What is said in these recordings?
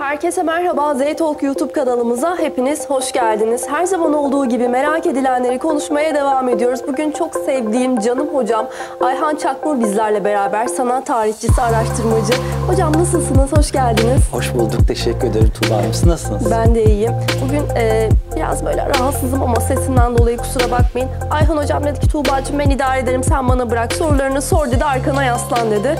Herkese merhaba Z-Talk YouTube kanalımıza hepiniz hoş geldiniz. Her zaman olduğu gibi merak edilenleri konuşmaya devam ediyoruz. Bugün çok sevdiğim canım hocam Ayhan Çakmur bizlerle beraber sanat tarihçisi, araştırmacı. Hocam nasılsınız? Hoş geldiniz. Hoş bulduk. Teşekkür ederim Tuğba Hanım. nasılsınız? Ben de iyiyim. Bugün e, Biraz böyle rahatsızım ama sesinden dolayı kusura bakmayın. Ayhan hocam dedi ki Tuğba'cığım ben idare ederim sen bana bırak sorularını sor dedi arkana yaslan dedi.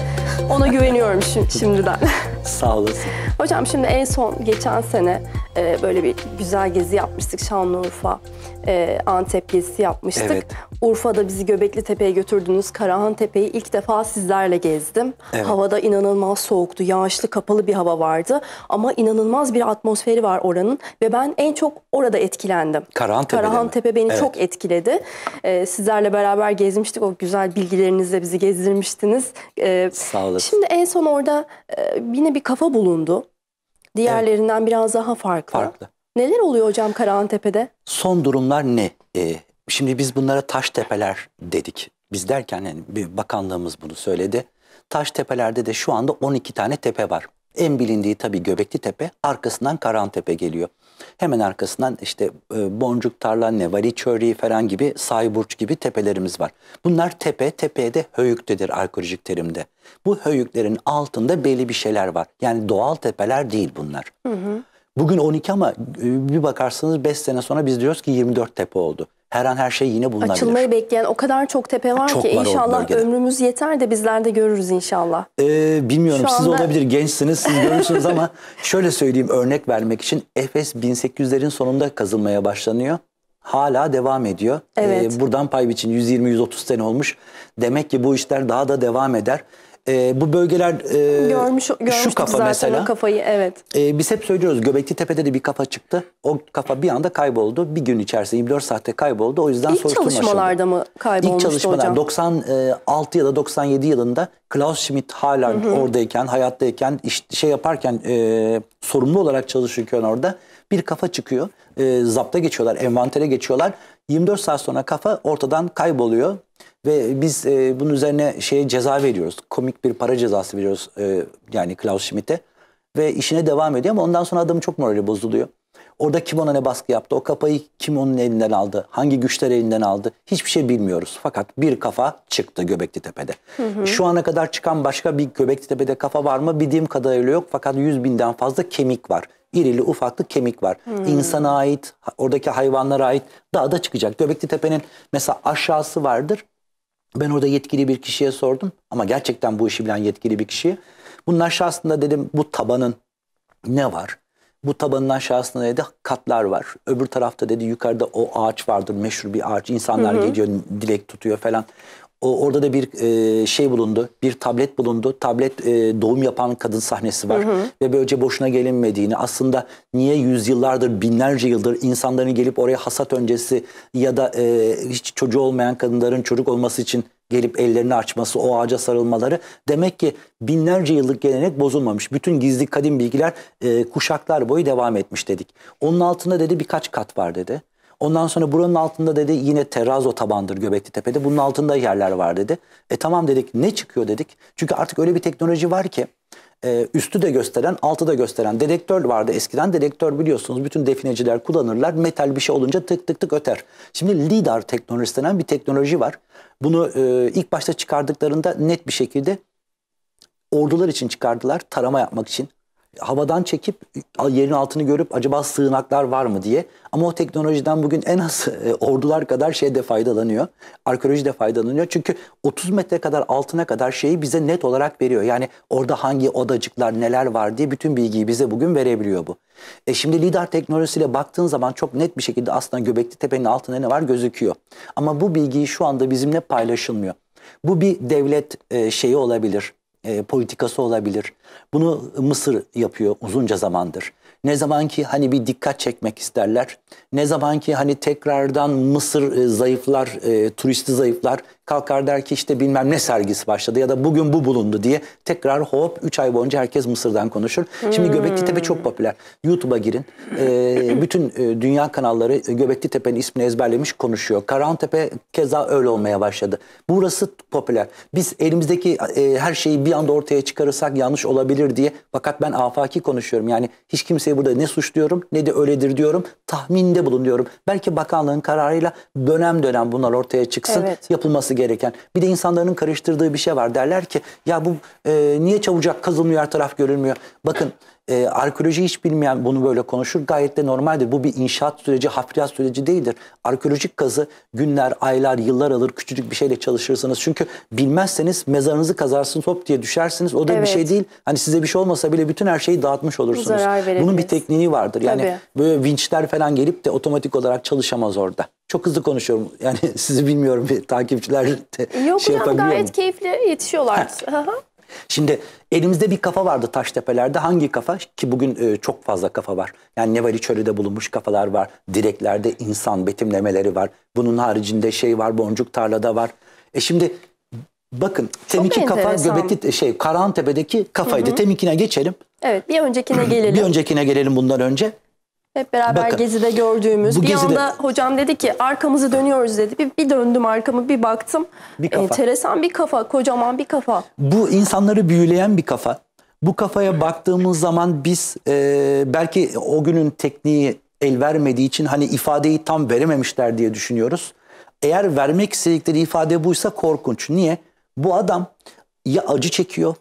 Ona güveniyorum şimdiden. Sağ olasın. Hocam şimdi en son geçen sene e, böyle bir güzel gezi yapmıştık. Şanlıurfa, e, Antep gezisi yapmıştık. Evet. Urfa'da bizi Göbekli Tepe'ye götürdünüz. Karahan Tepe'yi ilk defa sizlerle gezdim. Evet. Havada inanılmaz soğuktu. Yağışlı, kapalı bir hava vardı. Ama inanılmaz bir atmosferi var oranın ve ben en çok orada etkilendim. Karahan Tepe. Karahan Tepe beni evet. çok etkiledi. E, sizlerle beraber gezmiştik. O güzel bilgilerinizle bizi gezdirmiştiniz. E, Sağ olasın. Şimdi en son orada e, yine bir kafa bulundu. Diğerlerinden evet. biraz daha farklı. Farklı. Neler oluyor hocam Karahantepe'de? Son durumlar ne? Ee, şimdi biz bunlara taş tepeler dedik. Biz derken yani bir bakanlığımız bunu söyledi. Taş tepelerde de şu anda 12 tane tepe var. En bilindiği tabii Göbekli Tepe, arkasından Karahantepe geliyor. Hemen arkasından işte e, Boncuk Tarlanne, Variçöri falan gibi, Sayburç gibi tepelerimiz var. Bunlar tepe, tepeye de höyüktedir arkeolojik terimde. Bu höyüklerin altında belli bir şeyler var. Yani doğal tepeler değil bunlar. Hı hı. Bugün 12 ama e, bir bakarsanız 5 sene sonra biz diyoruz ki 24 tepe oldu. Her an her şey yine bulunabilir. Açılmayı bekleyen o kadar çok tepe var çok ki var inşallah ömrümüz yeter de bizler de görürüz inşallah. Ee, bilmiyorum Şu siz anda... olabilir gençsiniz siz görürsünüz ama şöyle söyleyeyim örnek vermek için Efes 1800'lerin sonunda kazılmaya başlanıyor. Hala devam ediyor. E, evet. Ee, buradan pay biçin 120-130 sene olmuş. Demek ki bu işler daha da devam eder. E, bu bölgeler e, Görmüş, şu kafa zaten mesela. O kafayı evet. E, biz hep söylüyoruz Göbekli Tepe'de de bir kafa çıktı. O kafa bir anda kayboldu. Bir gün içerisinde 24 saatte kayboldu. O yüzden İlk çalışmalarda mı kaybolmuştu İlk çalışmalar hocam? 96 ya da 97 yılında Klaus Schmidt hala hı hı. oradayken, hayattayken, iş, şey yaparken e, sorumlu olarak çalışırken orada bir kafa çıkıyor. E, zapta geçiyorlar, envantere geçiyorlar. 24 saat sonra kafa ortadan kayboluyor. Ve biz e, bunun üzerine şeye ceza veriyoruz. Komik bir para cezası veriyoruz e, yani Klaus Schmidt'e. Ve işine devam ediyor ama ondan sonra adamın çok morali bozuluyor. Orada kim ona ne baskı yaptı? O kafayı kim onun elinden aldı? Hangi güçler elinden aldı? Hiçbir şey bilmiyoruz. Fakat bir kafa çıktı Göbekli Tepe'de. Hı hı. Şu ana kadar çıkan başka bir Göbekli Tepe'de kafa var mı? Bildiğim kadarıyla yok. Fakat yüz binden fazla kemik var. İrili ufaklı kemik var. Hı. İnsana ait, oradaki hayvanlara ait daha da çıkacak. Göbekli Tepe'nin mesela aşağısı vardır. Ben orada yetkili bir kişiye sordum ama gerçekten bu işi bilen yetkili bir kişiye. Bunun aşağısında dedim bu tabanın ne var? Bu tabanın aşağısında dedi katlar var. Öbür tarafta dedi yukarıda o ağaç vardır meşhur bir ağaç. İnsanlar hı hı. geliyor dilek tutuyor falan orada da bir e, şey bulundu, bir tablet bulundu. Tablet e, doğum yapan kadın sahnesi var. Hı hı. Ve böylece boşuna gelinmediğini, aslında niye yüzyıllardır, binlerce yıldır insanların gelip oraya hasat öncesi ya da e, hiç çocuğu olmayan kadınların çocuk olması için gelip ellerini açması, o ağaca sarılmaları. Demek ki binlerce yıllık gelenek bozulmamış. Bütün gizli kadim bilgiler kuşaklar boyu devam etmiş dedik. Onun altında dedi birkaç kat var dedi. Ondan sonra buranın altında dedi yine terrazo tabandır Göbekli Tepe'de. Bunun altında yerler var dedi. E tamam dedik ne çıkıyor dedik. Çünkü artık öyle bir teknoloji var ki e, üstü de gösteren, altı da gösteren dedektör vardı eskiden. Dedektör biliyorsunuz bütün defineciler kullanırlar. Metal bir şey olunca tık tık tık öter. Şimdi lidar teknolojisi denen bir teknoloji var. Bunu e, ilk başta çıkardıklarında net bir şekilde ordular için çıkardılar. Tarama yapmak için, havadan çekip yerin altını görüp acaba sığınaklar var mı diye. Ama o teknolojiden bugün en az e, ordular kadar şey faydalanıyor. Arkeoloji de faydalanıyor. Çünkü 30 metre kadar altına kadar şeyi bize net olarak veriyor. Yani orada hangi odacıklar neler var diye bütün bilgiyi bize bugün verebiliyor bu. E şimdi lidar teknolojisiyle baktığın zaman çok net bir şekilde aslında Göbekli Tepe'nin altında ne var gözüküyor. Ama bu bilgiyi şu anda bizimle paylaşılmıyor. Bu bir devlet e, şeyi olabilir e, politikası olabilir. Bunu Mısır yapıyor uzunca zamandır. Ne zaman ki hani bir dikkat çekmek isterler, ne zaman ki hani tekrardan Mısır e, zayıflar, e, turisti zayıflar kalkar der ki işte bilmem ne sergisi başladı ya da bugün bu bulundu diye tekrar hop 3 ay boyunca herkes Mısır'dan konuşur. Şimdi hmm. Göbekli Tepe çok popüler. YouTube'a girin. E, bütün e, dünya kanalları e, Göbekli Tepe'nin ismini ezberlemiş konuşuyor. Karahantepe keza öyle olmaya başladı. Burası popüler. Biz elimizdeki e, her şeyi bir anda ortaya çıkarırsak yanlış olabilir diye fakat ben afaki konuşuyorum. Yani hiç kimse kimseyi burada ne suçluyorum ne de öyledir diyorum. Tahminde bulun diyorum. Belki bakanlığın kararıyla dönem dönem bunlar ortaya çıksın. Evet. Yapılması gereken. Bir de insanların karıştırdığı bir şey var. Derler ki ya bu e, niye çabucak kazılmıyor her taraf görülmüyor. Bakın e, arkeoloji hiç bilmeyen bunu böyle konuşur. Gayet de normaldir. Bu bir inşaat süreci, hafriyat süreci değildir. Arkeolojik kazı günler, aylar, yıllar alır. Küçücük bir şeyle çalışırsınız. Çünkü bilmezseniz mezarınızı kazarsınız hop diye düşersiniz. O da evet. bir şey değil. Hani size bir şey olmasa bile bütün her şeyi dağıtmış olursunuz. Bunun bir tekniği vardır. Yani Tabii. böyle vinçler falan gelip de otomatik olarak çalışamaz orada. Çok hızlı konuşuyorum. Yani sizi bilmiyorum takipçiler de Yok, şey yapabiliyor gayet mu? keyifli yetişiyorlar. Şimdi elimizde bir kafa vardı taş tepelerde Hangi kafa? Ki bugün e, çok fazla kafa var. Yani Nevari çörede bulunmuş kafalar var. Direklerde insan betimlemeleri var. Bunun haricinde şey var, boncuk tarlada var. E şimdi bakın Temiki kafa göbekli e, şey Tepe'deki kafaydı. Hı hı. Temikine geçelim. Evet bir öncekine gelelim. bir öncekine gelelim bundan önce. Hep beraber Bakın, gezide gördüğümüz. Bir gezide, anda hocam dedi ki arkamızı dönüyoruz dedi. Bir, bir döndüm arkamı bir baktım. Bir e, kafa. Enteresan bir kafa, kocaman bir kafa. Bu insanları büyüleyen bir kafa. Bu kafaya baktığımız zaman biz e, belki o günün tekniği el vermediği için hani ifadeyi tam verememişler diye düşünüyoruz. Eğer vermek istedikleri ifade buysa korkunç. Niye? Bu adam ya acı çekiyor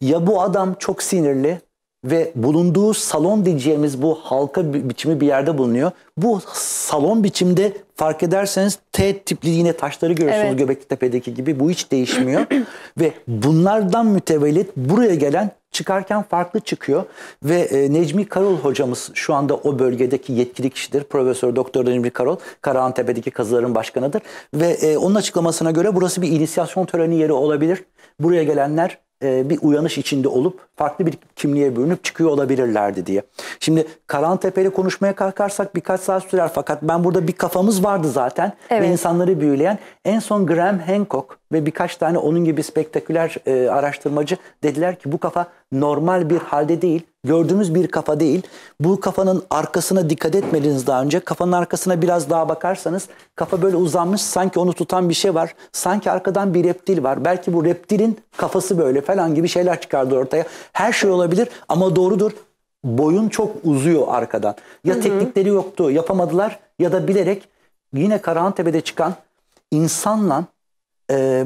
ya bu adam çok sinirli ve bulunduğu salon diyeceğimiz bu halka bi biçimi bir yerde bulunuyor. Bu salon biçimde fark ederseniz T tipli yine taşları görüyorsunuz evet. Göbeklitepe'deki gibi bu hiç değişmiyor. ve bunlardan mütevellit buraya gelen çıkarken farklı çıkıyor ve e, Necmi Karol hocamız şu anda o bölgedeki yetkili kişidir. Profesör Doktor Necmi Karol Karahantepe'deki kazıların başkanıdır ve e, onun açıklamasına göre burası bir inisiyasyon töreni yeri olabilir. Buraya gelenler e, bir uyanış içinde olup farklı bir kimliğe bürünüp çıkıyor olabilirlerdi diye. Şimdi Karan Tepe'yle konuşmaya kalkarsak birkaç saat sürer fakat ben burada bir kafamız vardı zaten evet. ve insanları büyüleyen en son Graham Hancock ve birkaç tane onun gibi spektaküler e, araştırmacı dediler ki bu kafa normal bir halde değil, gördüğümüz bir kafa değil. Bu kafanın arkasına dikkat etmediniz daha önce. Kafanın arkasına biraz daha bakarsanız kafa böyle uzanmış sanki onu tutan bir şey var. Sanki arkadan bir reptil var. Belki bu reptilin kafası böyle falan gibi şeyler çıkardı ortaya. Her şey olabilir ama doğrudur. Boyun çok uzuyor arkadan. Ya hı hı. teknikleri yoktu, yapamadılar ya da bilerek yine Karahantepe'de çıkan insanla e,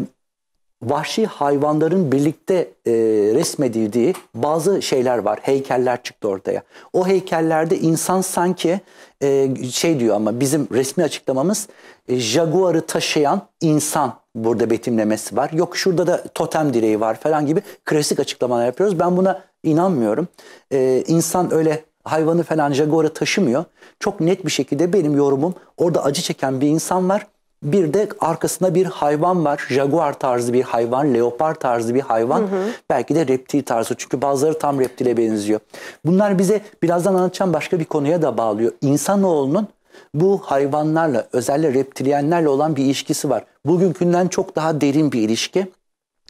vahşi hayvanların birlikte e, resmedildiği bazı şeyler var. Heykeller çıktı ortaya. O heykellerde insan sanki e, şey diyor ama bizim resmi açıklamamız e, jaguarı taşıyan insan burada betimlemesi var. Yok şurada da totem direği var falan gibi klasik açıklamalar yapıyoruz. Ben buna inanmıyorum. E, insan öyle hayvanı falan jaguarı taşımıyor. Çok net bir şekilde benim yorumum orada acı çeken bir insan var bir de arkasında bir hayvan var. Jaguar tarzı bir hayvan, leopar tarzı bir hayvan. Hı hı. Belki de reptil tarzı. Çünkü bazıları tam reptile benziyor. Bunlar bize birazdan anlatacağım başka bir konuya da bağlıyor. İnsanoğlunun bu hayvanlarla, özellikle reptilyenlerle olan bir ilişkisi var. Bugünkünden çok daha derin bir ilişki.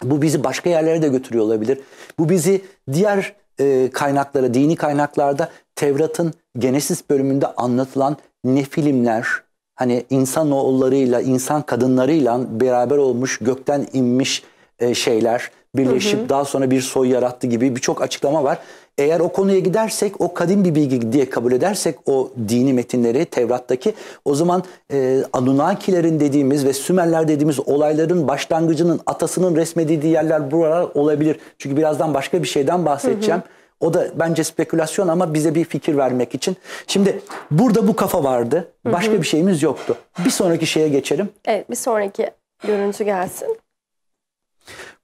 Bu bizi başka yerlere de götürüyor olabilir. Bu bizi diğer e, kaynaklara, dini kaynaklarda Tevrat'ın Genesis bölümünde anlatılan nefilimler hani insan oğullarıyla, insan kadınlarıyla beraber olmuş, gökten inmiş e, şeyler birleşip hı hı. daha sonra bir soy yarattı gibi birçok açıklama var. Eğer o konuya gidersek, o kadim bir bilgi diye kabul edersek o dini metinleri Tevrat'taki o zaman e, Anunnakilerin dediğimiz ve Sümerler dediğimiz olayların başlangıcının atasının resmedildiği yerler buralar olabilir. Çünkü birazdan başka bir şeyden bahsedeceğim. Hı hı. O da bence spekülasyon ama bize bir fikir vermek için. Şimdi burada bu kafa vardı. Başka hı hı. bir şeyimiz yoktu. Bir sonraki şeye geçelim. Evet bir sonraki görüntü gelsin.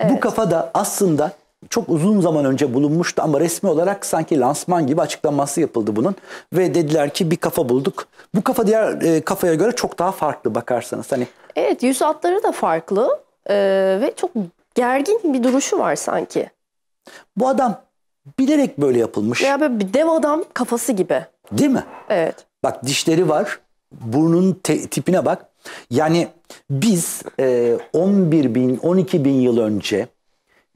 Evet. Bu kafa da aslında çok uzun zaman önce bulunmuştu ama resmi olarak sanki lansman gibi açıklanması yapıldı bunun. Ve dediler ki bir kafa bulduk. Bu kafa diğer e, kafaya göre çok daha farklı bakarsanız. hani. Evet yüz hatları da farklı e, ve çok gergin bir duruşu var sanki. Bu adam bilerek böyle yapılmış. Ya böyle bir dev adam kafası gibi. Değil mi? Evet. Bak dişleri var. Burnun tipine bak. Yani biz e, 11 bin, 12 bin yıl önce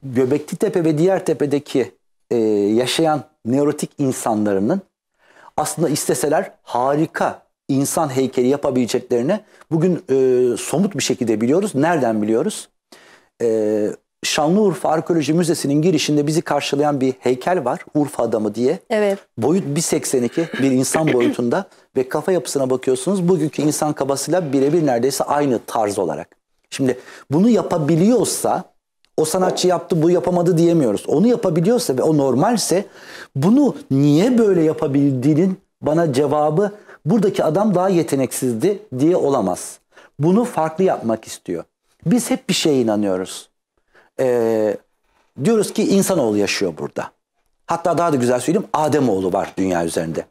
Göbekli Tepe ve diğer tepedeki e, yaşayan neurotik insanların aslında isteseler harika insan heykeli yapabileceklerini bugün e, somut bir şekilde biliyoruz. Nereden biliyoruz? E, Şanlıurfa Arkeoloji Müzesi'nin girişinde bizi karşılayan bir heykel var. Urfa adamı diye. Evet. Boyut 1.82 bir insan boyutunda ve kafa yapısına bakıyorsunuz bugünkü insan kabasıyla birebir neredeyse aynı tarz olarak. Şimdi bunu yapabiliyorsa o sanatçı yaptı bu yapamadı diyemiyoruz. Onu yapabiliyorsa ve o normalse bunu niye böyle yapabildiğinin bana cevabı buradaki adam daha yeteneksizdi diye olamaz. Bunu farklı yapmak istiyor. Biz hep bir şeye inanıyoruz e, diyoruz ki insanoğlu yaşıyor burada. Hatta daha da güzel söyleyeyim Ademoğlu var dünya üzerinde.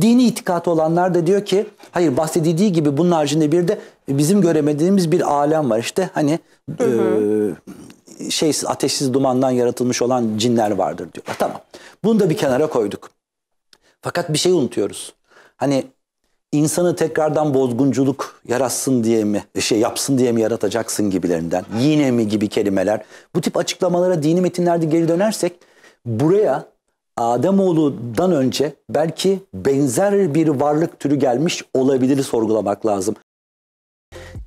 Dini itikadı olanlar da diyor ki hayır bahsedildiği gibi bunun haricinde bir de bizim göremediğimiz bir alem var. işte hani hı hı. E, şeysiz ateşsiz dumandan yaratılmış olan cinler vardır diyorlar. Tamam bunu da bir kenara koyduk. Fakat bir şey unutuyoruz. Hani insanı tekrardan bozgunculuk yaratsın diye mi, şey yapsın diye mi yaratacaksın gibilerinden, yine mi gibi kelimeler. Bu tip açıklamalara dini metinlerde geri dönersek buraya Ademoğlu'dan önce belki benzer bir varlık türü gelmiş olabilir sorgulamak lazım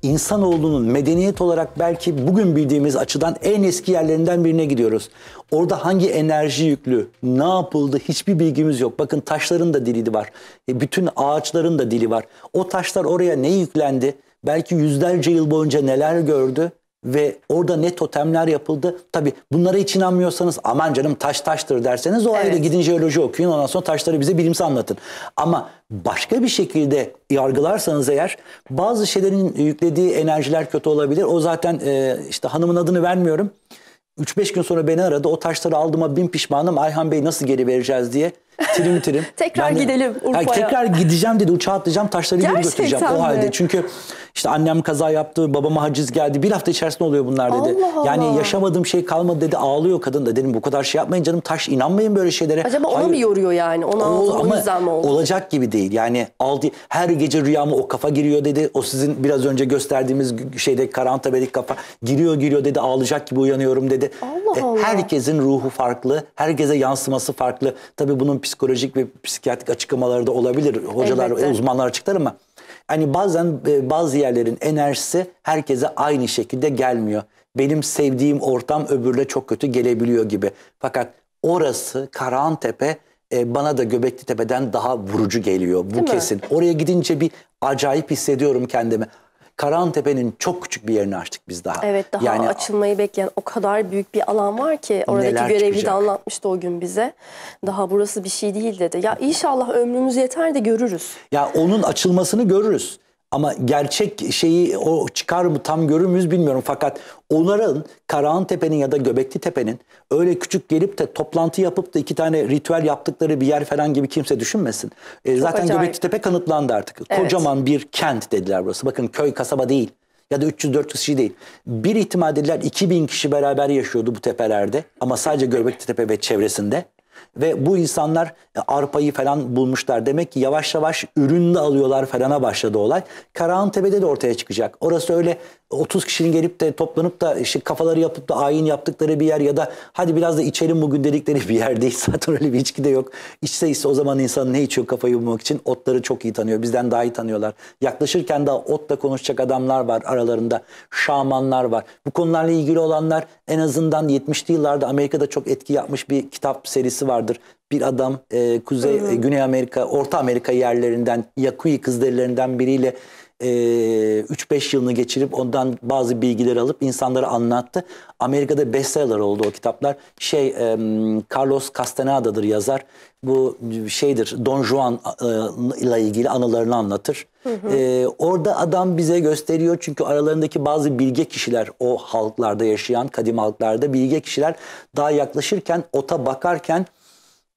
insanoğlunun medeniyet olarak belki bugün bildiğimiz açıdan en eski yerlerinden birine gidiyoruz. Orada hangi enerji yüklü, ne yapıldı hiçbir bilgimiz yok. Bakın taşların da dili var. E, bütün ağaçların da dili var. O taşlar oraya ne yüklendi? Belki yüzlerce yıl boyunca neler gördü? ve orada ne totemler yapıldı. Tabi bunlara hiç inanmıyorsanız aman canım taş taştır derseniz o evet. gidin jeoloji okuyun ondan sonra taşları bize bilimsel anlatın. Ama başka bir şekilde yargılarsanız eğer bazı şeylerin yüklediği enerjiler kötü olabilir. O zaten e, işte hanımın adını vermiyorum. 3-5 gün sonra beni aradı o taşları aldığıma bin pişmanım Ayhan Bey nasıl geri vereceğiz diye. Trim trim. tekrar yani, gidelim Urfa'ya. Yani tekrar gideceğim dedi uçağa atlayacağım taşları geri götüreceğim o halde. Çünkü işte annem kaza yaptı, babama haciz geldi. Bir hafta içerisinde oluyor bunlar dedi. Allah yani yaşamadığım şey kalmadı dedi. Ağlıyor kadın da. Dedim bu kadar şey yapmayın canım taş inanmayın böyle şeylere. Acaba Hayır. ona mı yoruyor yani? Ona o, ama yüzden mi oldu? Olacak gibi değil. Yani aldı her gece rüyamı o kafa giriyor dedi. O sizin biraz önce gösterdiğimiz şeyde karantabelik kafa giriyor giriyor dedi. Ağlayacak gibi uyanıyorum dedi. Allah e, Allah. Herkesin ruhu farklı. Herkese yansıması farklı. Tabii bunun psikolojik ve psikiyatrik açıklamaları da olabilir. Hocalar, Elbette. uzmanlar açıklar ama hani bazen e, bazı yerlerin enerjisi herkese aynı şekilde gelmiyor. Benim sevdiğim ortam öbürle çok kötü gelebiliyor gibi. Fakat orası Karahan Tepe e, bana da Göbekli Tepe'den daha vurucu geliyor bu Değil kesin. Mi? Oraya gidince bir acayip hissediyorum kendimi. Karantepe'nin çok küçük bir yerini açtık biz daha. Evet daha yani, açılmayı bekleyen o kadar büyük bir alan var ki oradaki görevli çıkacak? de anlatmıştı o gün bize. Daha burası bir şey değil dedi. Ya inşallah ömrümüz yeter de görürüz. Ya onun açılmasını görürüz. Ama gerçek şeyi o çıkar mı tam görür müyüz bilmiyorum. Fakat onların Karahan Tepe'nin ya da Göbekli Tepe'nin öyle küçük gelip de toplantı yapıp da iki tane ritüel yaptıkları bir yer falan gibi kimse düşünmesin. E, zaten acayip. Göbekli Tepe kanıtlandı artık. Evet. Kocaman bir kent dediler burası. Bakın köy kasaba değil ya da 300-400 kişi değil. Bir ihtimal dediler 2000 kişi beraber yaşıyordu bu tepelerde ama sadece Göbekli Tepe ve çevresinde. Ve bu insanlar e, arpayı falan bulmuşlar. Demek ki yavaş yavaş ürünü de alıyorlar falana başladı olay. Karahantepe'de de ortaya çıkacak. Orası öyle 30 kişinin gelip de toplanıp da işte kafaları yapıp da ayin yaptıkları bir yer ya da hadi biraz da içelim bugün dedikleri bir yer değil. Zaten öyle bir içki de yok. İçse ise o zaman insan ne içiyor kafayı bulmak için? Otları çok iyi tanıyor. Bizden daha iyi tanıyorlar. Yaklaşırken daha otla konuşacak adamlar var aralarında. Şamanlar var. Bu konularla ilgili olanlar en azından 70'li yıllarda Amerika'da çok etki yapmış bir kitap serisi vardır. Bir adam e, Kuzey, hı hı. E, Güney Amerika, Orta Amerika yerlerinden, Yakuyi kızdelilerinden biriyle 3-5 e, yılını geçirip ondan bazı bilgiler alıp insanlara anlattı. Amerika'da bestseller oldu o kitaplar. Şey e, Carlos Castaneda'dır yazar. Bu şeydir Don Juan e, ile ilgili anılarını anlatır. Hı hı. E, orada adam bize gösteriyor çünkü aralarındaki bazı bilge kişiler o halklarda yaşayan kadim halklarda bilge kişiler daha yaklaşırken ota bakarken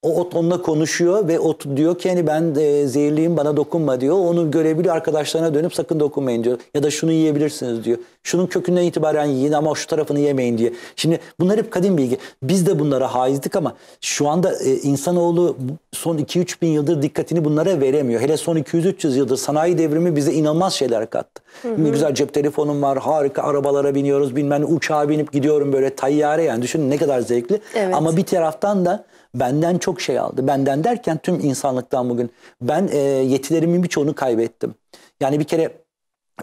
o ot onunla konuşuyor ve ot diyor ki hani ben e, zehirliyim bana dokunma diyor. Onu görebiliyor arkadaşlarına dönüp sakın dokunmayın diyor. Ya da şunu yiyebilirsiniz diyor. Şunun kökünden itibaren yiyin ama şu tarafını yemeyin diye. Şimdi bunlar hep kadim bilgi. Biz de bunlara haizdik ama şu anda e, insanoğlu son 2-3 bin yıldır dikkatini bunlara veremiyor. Hele son 200-300 yıldır sanayi devrimi bize inanılmaz şeyler kattı. Hı hı. güzel cep telefonum var harika arabalara biniyoruz bilmem uçağa binip gidiyorum böyle tayyare yani düşünün ne kadar zevkli. Evet. Ama bir taraftan da benden çok çok şey aldı. Benden derken tüm insanlıktan bugün. Ben e, yetilerimin birçoğunu kaybettim. Yani bir kere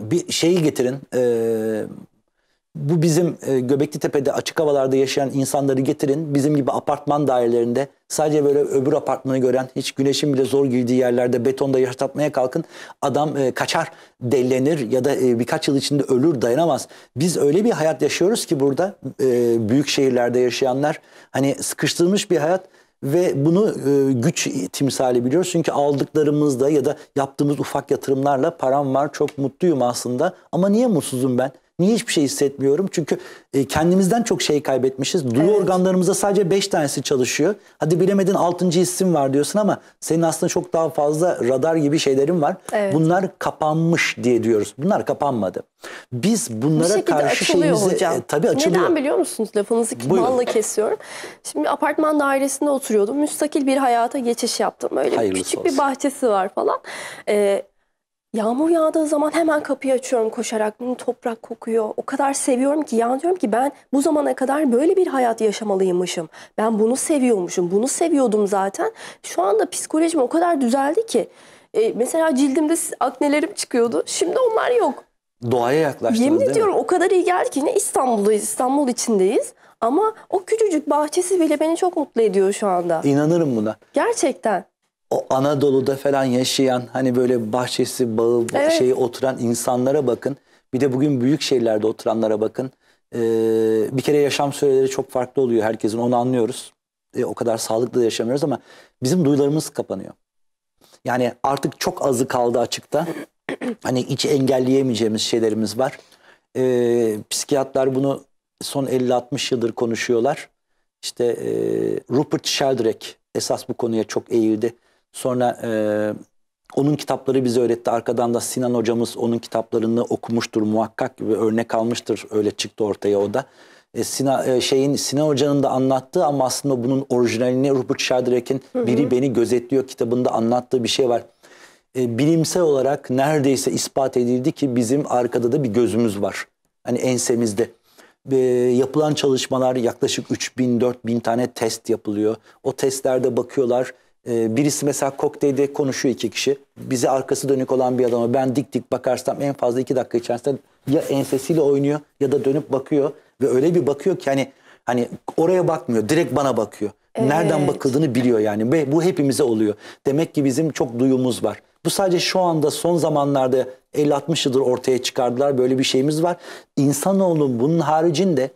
bir şeyi getirin. E, bu bizim e, Göbekli Tepe'de açık havalarda yaşayan insanları getirin. Bizim gibi apartman dairelerinde sadece böyle öbür apartmanı gören hiç güneşin bile zor girdiği yerlerde betonda yaşatmaya kalkın. Adam e, kaçar, dellenir ya da e, birkaç yıl içinde ölür dayanamaz. Biz öyle bir hayat yaşıyoruz ki burada e, büyük şehirlerde yaşayanlar hani sıkıştırılmış bir hayat ve bunu e, güç timsali biliyoruz. Çünkü aldıklarımızda ya da yaptığımız ufak yatırımlarla param var çok mutluyum aslında. Ama niye mutsuzum ben? Niye hiçbir şey hissetmiyorum? Çünkü e, kendimizden çok şey kaybetmişiz. Duyu evet. organlarımızda sadece beş tanesi çalışıyor. Hadi bilemedin altıncı isim var diyorsun ama senin aslında çok daha fazla radar gibi şeylerin var. Evet. Bunlar kapanmış diye diyoruz. Bunlar kapanmadı. Biz bunlara karşı şeyimizi... E, hocam. E, tabii açılıyor. Neden biliyor musunuz? Lafınızı balla kesiyorum. Şimdi apartman dairesinde oturuyordum. Müstakil bir hayata geçiş yaptım. Öyle Hayırlısı küçük olsun. bir bahçesi var falan. Ee, Yağmur yağdığı zaman hemen kapıyı açıyorum koşarak. toprak kokuyor. O kadar seviyorum ki ya diyorum ki ben bu zamana kadar böyle bir hayat yaşamalıymışım. Ben bunu seviyormuşum. Bunu seviyordum zaten. Şu anda psikolojim o kadar düzeldi ki. E, mesela cildimde aknelerim çıkıyordu. Şimdi onlar yok. Doğaya yaklaştınız Yemin değil ediyorum mi? o kadar iyi geldi ki yine İstanbul'dayız. İstanbul içindeyiz. Ama o küçücük bahçesi bile beni çok mutlu ediyor şu anda. İnanırım buna. Gerçekten o Anadolu'da falan yaşayan hani böyle bahçesi, bağı, evet. şeyi oturan insanlara bakın. Bir de bugün büyük şehirlerde oturanlara bakın. Ee, bir kere yaşam süreleri çok farklı oluyor herkesin onu anlıyoruz. Ee, o kadar sağlıklı da yaşamıyoruz ama bizim duyularımız kapanıyor. Yani artık çok azı kaldı açıkta. Hani hiç engelleyemeyeceğimiz şeylerimiz var. Ee, psikiyatlar bunu son 50-60 yıldır konuşuyorlar. İşte e, Rupert Sheldrake esas bu konuya çok eğildi. Sonra e, onun kitapları bize öğretti. Arkadan da Sinan hocamız onun kitaplarını okumuştur muhakkak ve örnek almıştır. Öyle çıktı ortaya o da. E, Sina, e, şeyin Sinan Hoca'nın da anlattığı ama aslında bunun orijinalini Rupert Sheldrake'in Biri Beni Gözetliyor kitabında anlattığı bir şey var. E, bilimsel olarak neredeyse ispat edildi ki bizim arkada da bir gözümüz var. Hani ensemizde e, yapılan çalışmalar yaklaşık 3000-4000 tane test yapılıyor. O testlerde bakıyorlar e, birisi mesela kokteylde konuşuyor iki kişi. Bize arkası dönük olan bir adama ben dik dik bakarsam en fazla iki dakika içerisinde ya ensesiyle oynuyor ya da dönüp bakıyor. Ve öyle bir bakıyor ki hani hani oraya bakmıyor direkt bana bakıyor. Evet. Nereden bakıldığını biliyor yani ve bu hepimize oluyor. Demek ki bizim çok duyumuz var. Bu sadece şu anda son zamanlarda 50-60 yıldır ortaya çıkardılar böyle bir şeyimiz var. İnsanoğlunun bunun haricinde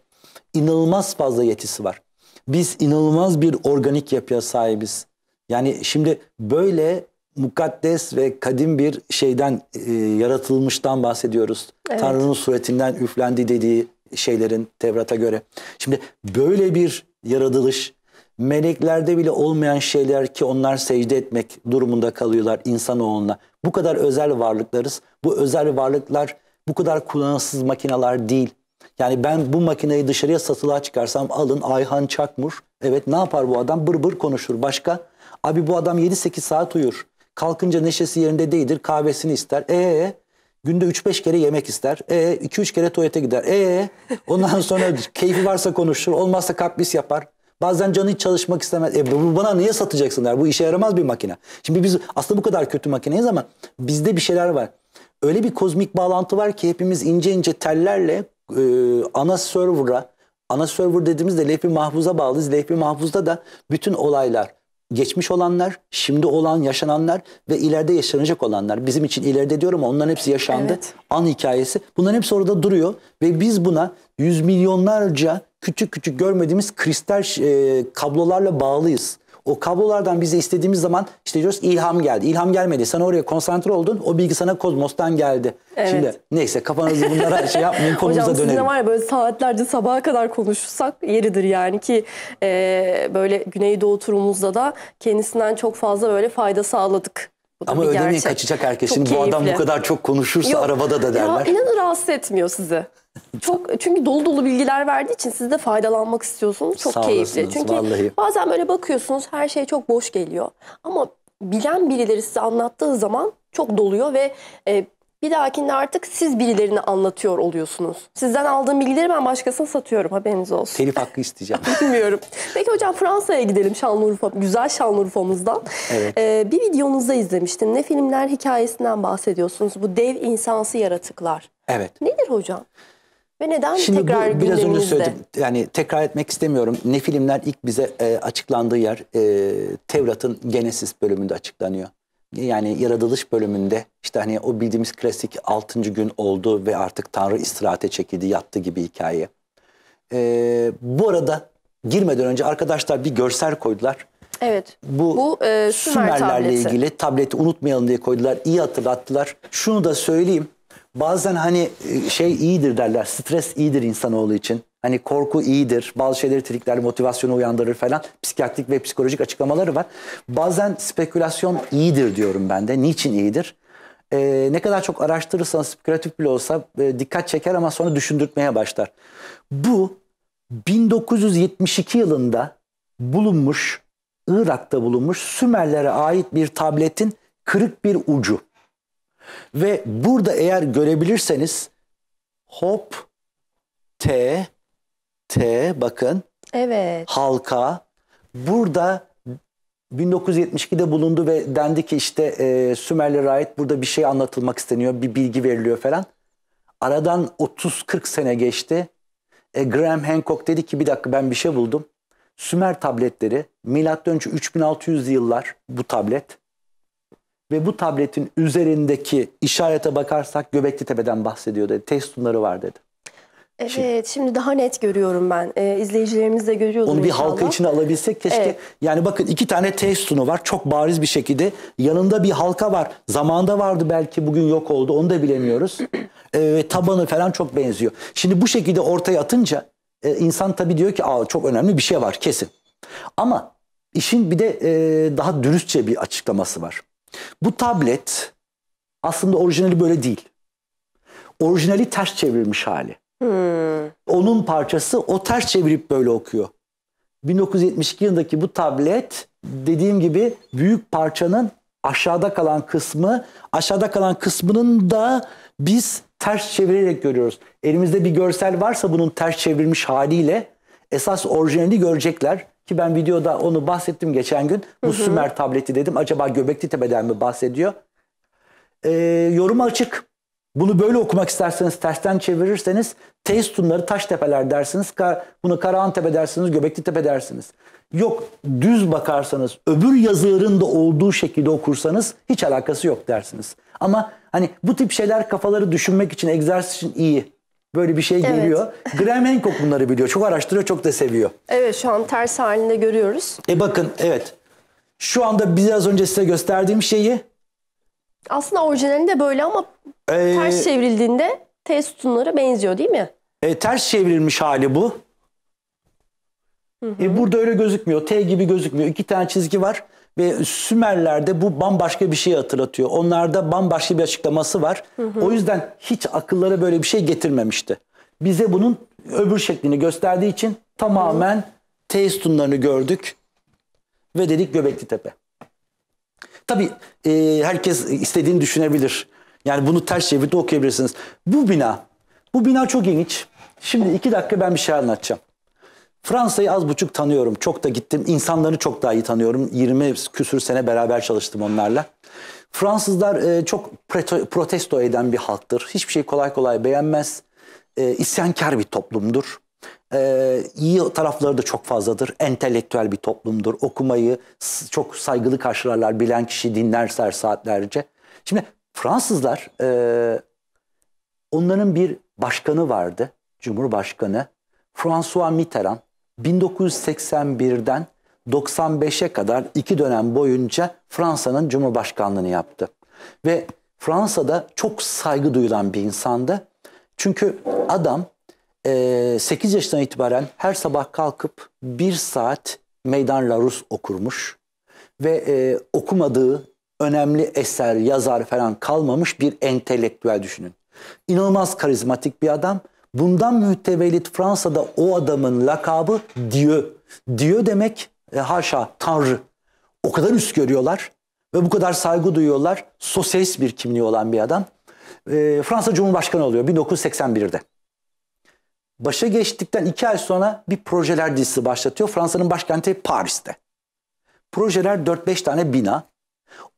inanılmaz fazla yetisi var. Biz inanılmaz bir organik yapıya sahibiz. Yani şimdi böyle mukaddes ve kadim bir şeyden e, yaratılmıştan bahsediyoruz. Evet. Tanrı'nın suretinden üflendi dediği şeylerin Tevrat'a göre. Şimdi böyle bir yaratılış meleklerde bile olmayan şeyler ki onlar secde etmek durumunda kalıyorlar insanoğluna. Bu kadar özel varlıklarız. Bu özel varlıklar bu kadar kullanımsız makineler değil. Yani ben bu makineyi dışarıya satılığa çıkarsam alın Ayhan Çakmur. Evet ne yapar bu adam? Bır bır konuşur. Başka? Abi bu adam 7-8 saat uyur. Kalkınca neşesi yerinde değildir. Kahvesini ister. Eee günde 3-5 kere yemek ister. Eee 2-3 kere tuvalete gider. Eee ondan sonra keyfi varsa konuşur. Olmazsa kapris yapar. Bazen canı hiç çalışmak istemez. E bu bana niye satacaksınlar? Bu işe yaramaz bir makine. Şimdi biz aslında bu kadar kötü makineyiz ama bizde bir şeyler var. Öyle bir kozmik bağlantı var ki hepimiz ince ince tellerle e, ana server'a, ana server dediğimizde lehbi mahfuza bağlıyız. Lehbi mahfuzda da bütün olaylar geçmiş olanlar, şimdi olan, yaşananlar ve ileride yaşanacak olanlar. Bizim için ileride diyorum ama onların hepsi yaşandı. Evet. An hikayesi. Bunların hepsi orada duruyor ve biz buna yüz milyonlarca küçük küçük görmediğimiz kristal e, kablolarla bağlıyız. O kablolardan bize istediğimiz zaman işte diyoruz ilham geldi. İlham gelmedi. Sana oraya konsantre oldun. O bilgi sana kozmostan geldi. Evet. Şimdi neyse kafanızı bunlara şey yapmayın konumuza Hocam, dönelim. Hocam var ya böyle saatlerce sabaha kadar konuşsak yeridir yani ki e, böyle Güneydoğu turumuzda da kendisinden çok fazla böyle fayda sağladık. Bu da Ama ödemeyi gerçek. kaçacak herkes. Şimdi bu adam bu kadar çok konuşursa Yok, arabada da derler. Ya, inanın rahatsız etmiyor sizi. Çok çünkü dolu dolu bilgiler verdiği için siz de faydalanmak istiyorsunuz. Çok Sağ keyifli. Çünkü vallahi. bazen böyle bakıyorsunuz her şey çok boş geliyor. Ama bilen birileri size anlattığı zaman çok doluyor ve e, bir dahakinde artık siz birilerini anlatıyor oluyorsunuz. Sizden aldığım bilgileri ben başkasına satıyorum haberiniz olsun. Telif hakkı isteyeceğim. Bilmiyorum. Peki hocam Fransa'ya gidelim Şanlıurfa, güzel Şanlıurfa'mızdan. Evet. Ee, bir videonuzda izlemiştim. Ne filmler hikayesinden bahsediyorsunuz. Bu dev insansı yaratıklar. Evet. Nedir hocam? Ve neden Şimdi tekrar bu, biraz önce söyledim. Yani tekrar etmek istemiyorum. Ne filmler ilk bize e, açıklandığı yer e, Tevrat'ın Genesis bölümünde açıklanıyor yani yaratılış bölümünde işte hani o bildiğimiz klasik 6. gün oldu ve artık Tanrı istirahate çekildi yattı gibi hikaye. Ee, bu arada girmeden önce arkadaşlar bir görsel koydular. Evet. Bu, bu e, Sümerlerle tableti. ilgili tableti unutmayalım diye koydular. İyi hatırlattılar. Şunu da söyleyeyim. Bazen hani e, şey iyidir derler. Stres iyidir insanoğlu için. Hani korku iyidir, bazı şeyleri tetikler, motivasyonu uyandırır falan. Psikiyatrik ve psikolojik açıklamaları var. Bazen spekülasyon iyidir diyorum ben de. Niçin iyidir? Ee, ne kadar çok araştırırsanız spekülatif bile olsa e, dikkat çeker ama sonra düşündürtmeye başlar. Bu 1972 yılında bulunmuş, Irak'ta bulunmuş Sümerlere ait bir tabletin kırık bir ucu. Ve burada eğer görebilirseniz hop T T bakın. Evet. Halka. Burada 1972'de bulundu ve dendi ki işte e, Sümerlere ait burada bir şey anlatılmak isteniyor, bir bilgi veriliyor falan. Aradan 30-40 sene geçti. E, Graham Hancock dedi ki bir dakika ben bir şey buldum. Sümer tabletleri milattan önce 3600 yıllar bu tablet. Ve bu tabletin üzerindeki işarete bakarsak Göbekli Tepe'den bahsediyor dedi. Testunları var dedi. Evet şey. şimdi daha net görüyorum ben. E, izleyicilerimiz de görüyordur Onu bir inşallah. halka içine alabilsek keşke. Evet. Yani bakın iki tane test sunu var çok bariz bir şekilde. Yanında bir halka var. Zamanda vardı belki bugün yok oldu onu da bilemiyoruz. e, tabanı falan çok benziyor. Şimdi bu şekilde ortaya atınca e, insan tabii diyor ki Aa, çok önemli bir şey var kesin. Ama işin bir de e, daha dürüstçe bir açıklaması var. Bu tablet aslında orijinali böyle değil. Orijinali ters çevrilmiş hali. Hmm. Onun parçası o ters çevirip böyle okuyor. 1972 yılındaki bu tablet dediğim gibi büyük parçanın aşağıda kalan kısmı, aşağıda kalan kısmının da biz ters çevirerek görüyoruz. Elimizde bir görsel varsa bunun ters çevrilmiş haliyle esas orijinali görecekler. Ki ben videoda onu bahsettim geçen gün. Bu hı hı. Sümer tableti dedim. Acaba Göbekli Tepe'den mi bahsediyor? Ee, yorum açık. Bunu böyle okumak isterseniz, tersten çevirirseniz teyz tunları taş tepeler dersiniz. bunu Karahan Tepe dersiniz, Göbekli Tepe dersiniz. Yok düz bakarsanız, öbür yazıların da olduğu şekilde okursanız hiç alakası yok dersiniz. Ama hani bu tip şeyler kafaları düşünmek için, egzersiz için iyi. Böyle bir şey evet. geliyor. Graham Hancock bunları biliyor. Çok araştırıyor, çok da seviyor. Evet şu an ters halinde görüyoruz. E bakın evet. Şu anda biraz önce size gösterdiğim şeyi aslında orijinalinde böyle ama ee, ters çevrildiğinde T sütunları benziyor değil mi? E, ters çevrilmiş hali bu. Hı hı. E, burada öyle gözükmüyor. T gibi gözükmüyor. İki tane çizgi var ve Sümerler'de bu bambaşka bir şey hatırlatıyor. Onlarda bambaşka bir açıklaması var. Hı hı. O yüzden hiç akıllara böyle bir şey getirmemişti. Bize bunun öbür şeklini gösterdiği için tamamen T sütunlarını gördük ve dedik Göbekli Tepe. Tabii e, herkes istediğini düşünebilir. Yani bunu ters çevirip okuyabilirsiniz. Bu bina, bu bina çok ilginç. Şimdi iki dakika ben bir şey anlatacağım. Fransa'yı az buçuk tanıyorum. Çok da gittim. İnsanlarını çok daha iyi tanıyorum. 20 küsür sene beraber çalıştım onlarla. Fransızlar e, çok protesto eden bir halktır. Hiçbir şey kolay kolay beğenmez. E, bir toplumdur. Ee, iyi tarafları da çok fazladır. Entelektüel bir toplumdur. Okumayı çok saygılı karşılarlar. Bilen kişi dinlerler saatlerce. Şimdi Fransızlar e, onların bir başkanı vardı. Cumhurbaşkanı François Mitterrand 1981'den 95'e kadar iki dönem boyunca Fransa'nın cumhurbaşkanlığını yaptı. Ve Fransa'da çok saygı duyulan bir insandı. Çünkü adam e, ee, 8 yaşından itibaren her sabah kalkıp bir saat Meydan Larus okurmuş ve e, okumadığı önemli eser, yazar falan kalmamış bir entelektüel düşünün. İnanılmaz karizmatik bir adam. Bundan mütevellit Fransa'da o adamın lakabı Dieu. Dieu demek e, haşa tanrı. O kadar üst görüyorlar ve bu kadar saygı duyuyorlar. Sosyalist bir kimliği olan bir adam. E, Fransa Cumhurbaşkanı oluyor 1981'de. Başa geçtikten iki ay sonra bir projeler dizisi başlatıyor. Fransa'nın başkenti Paris'te. Projeler 4-5 tane bina.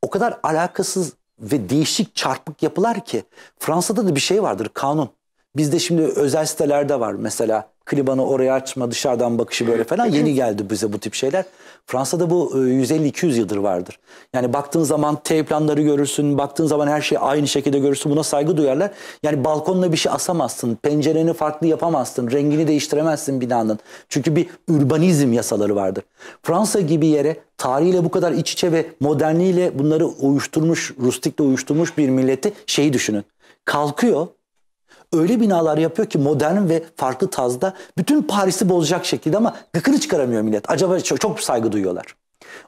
O kadar alakasız ve değişik çarpık yapılar ki Fransa'da da bir şey vardır kanun. Bizde şimdi özel sitelerde var mesela klibanı oraya açma dışarıdan bakışı böyle falan yeni geldi bize bu tip şeyler. Fransa'da bu 150-200 e, yıldır vardır. Yani baktığın zaman T planları görürsün, baktığın zaman her şeyi aynı şekilde görürsün. Buna saygı duyarlar. Yani balkonla bir şey asamazsın, pencereni farklı yapamazsın, rengini değiştiremezsin binanın. Çünkü bir urbanizm yasaları vardır. Fransa gibi yere tarihiyle bu kadar iç içe ve modernliğiyle bunları uyuşturmuş, rustikle uyuşturmuş bir milleti şeyi düşünün. Kalkıyor öyle binalar yapıyor ki modern ve farklı tazda bütün Paris'i bozacak şekilde ama gıkını çıkaramıyor millet. Acaba çok, çok saygı duyuyorlar.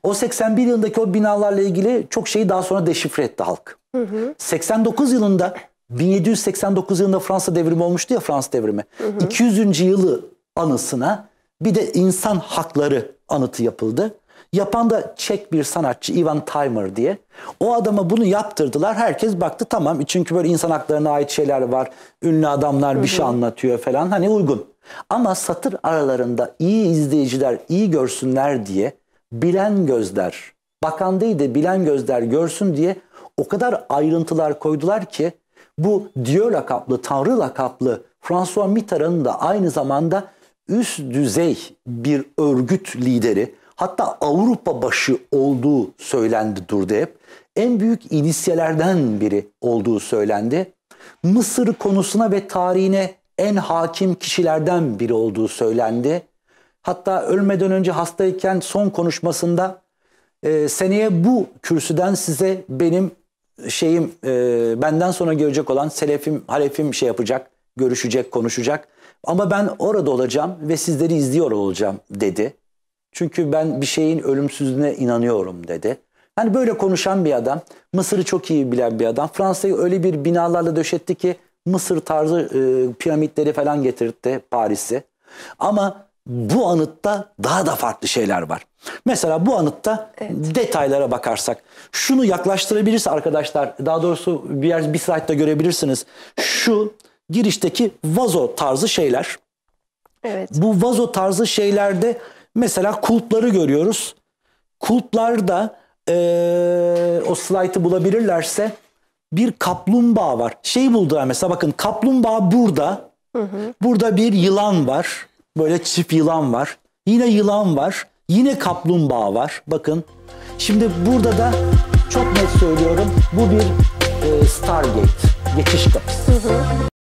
O 81 yılındaki o binalarla ilgili çok şeyi daha sonra deşifre etti halk. Hı hı. 89 yılında 1789 yılında Fransa devrimi olmuştu ya Fransa devrimi. Hı hı. 200. yılı anısına bir de insan hakları anıtı yapıldı. Yapan da Çek bir sanatçı Ivan Timer diye. O adama bunu yaptırdılar. Herkes baktı tamam çünkü böyle insan haklarına ait şeyler var. Ünlü adamlar bir şey anlatıyor falan hani uygun. Ama satır aralarında iyi izleyiciler iyi görsünler diye bilen gözler, bakan değil de bilen gözler görsün diye o kadar ayrıntılar koydular ki bu Dieu lakaplı, Tanrı lakaplı François Mitterrand'ın da aynı zamanda üst düzey bir örgüt lideri. Hatta Avrupa başı olduğu söylendi Durdev. En büyük inisiyelerden biri olduğu söylendi. Mısır konusuna ve tarihine en hakim kişilerden biri olduğu söylendi. Hatta ölmeden önce hastayken son konuşmasında e, seneye bu kürsüden size benim şeyim e, benden sonra görecek olan selefim, halefim şey yapacak, görüşecek, konuşacak. Ama ben orada olacağım ve sizleri izliyor olacağım dedi. Çünkü ben bir şeyin ölümsüzlüğüne inanıyorum dedi. Hani böyle konuşan bir adam, Mısır'ı çok iyi bilen bir adam. Fransa'yı öyle bir binalarla döşetti ki Mısır tarzı e, piramitleri falan getirdi Paris'i. Ama bu anıtta daha da farklı şeyler var. Mesela bu anıtta evet. detaylara bakarsak şunu yaklaştırabiliriz arkadaşlar. Daha doğrusu bir yer bir slaytta görebilirsiniz. Şu girişteki vazo tarzı şeyler. Evet. Bu vazo tarzı şeylerde Mesela kulpları görüyoruz. Kulplarda ee, o slaytı bulabilirlerse bir kaplumbağa var. Şey buldular mesela bakın kaplumbağa burada. Hı hı. Burada bir yılan var. Böyle çift yılan var. Yine yılan var. Yine kaplumbağa var. Bakın. Şimdi burada da çok net söylüyorum. Bu bir e, Stargate. Geçiş kapısı. Hı hı.